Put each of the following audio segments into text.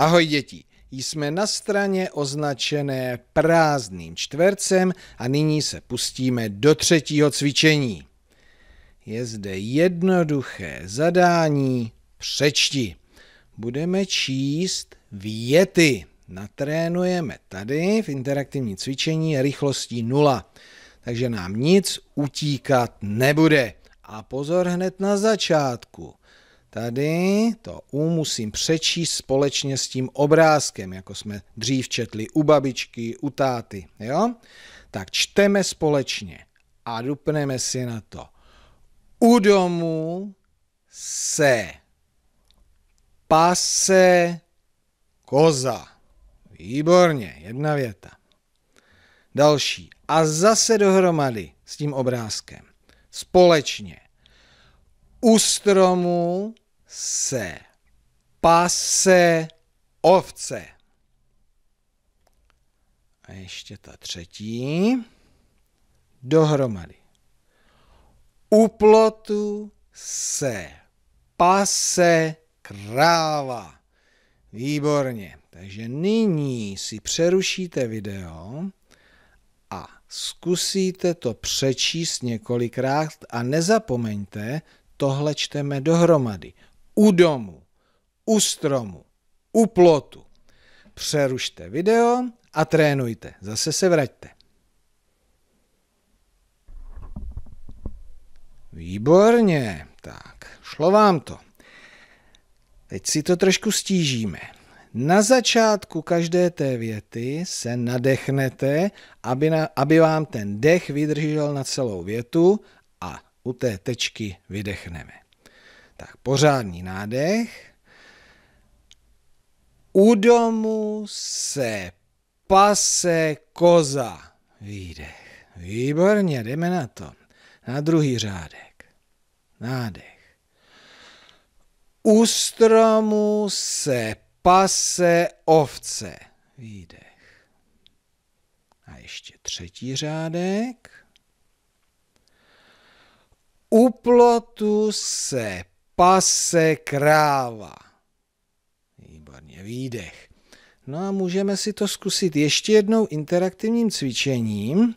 Ahoj děti, jsme na straně označené prázdným čtvercem a nyní se pustíme do třetího cvičení. Je zde jednoduché zadání přečti. Budeme číst věty. Natrénujeme tady v interaktivním cvičení rychlostí 0, takže nám nic utíkat nebude. A pozor hned na začátku. Tady to U musím přečíst společně s tím obrázkem, jako jsme dřív četli u babičky, u táty. Jo? Tak čteme společně a dupneme si na to. U domu se pase koza. Výborně, jedna věta. Další. A zase dohromady s tím obrázkem. Společně. U stromu se pase ovce. A ještě ta třetí. Dohromady. U plotu se pase kráva. Výborně. Takže nyní si přerušíte video a zkusíte to přečíst několikrát a nezapomeňte tohle čteme dohromady. U domu, u stromu, u plotu. Přerušte video a trénujte. Zase se vraťte. Výborně, tak, šlo vám to. Teď si to trošku stížíme. Na začátku každé té věty se nadechnete, aby, na, aby vám ten dech vydržel na celou větu a u té tečky vydechneme. Tak pořádný nádech. U domu se pase koza. Výdech. Výborně, jdeme na to. Na druhý řádek. Nádech. U stromu se pase ovce. Výdech. A ještě třetí řádek. U plotu se pase kráva. Výborně, výdech. No a můžeme si to zkusit ještě jednou interaktivním cvičením,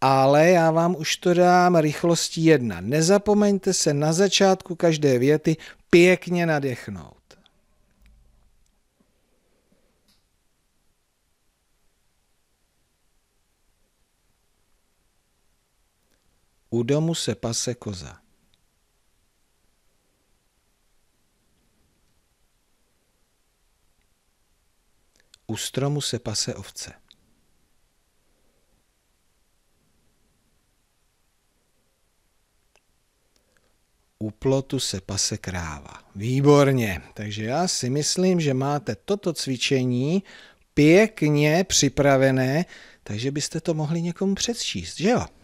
ale já vám už to dám rychlostí jedna. Nezapomeňte se na začátku každé věty pěkně nadechnout. U domu se pase koza. U stromu se pase ovce. U plotu se pase kráva. Výborně. Takže já si myslím, že máte toto cvičení pěkně připravené, takže byste to mohli někomu předčíst, že jo?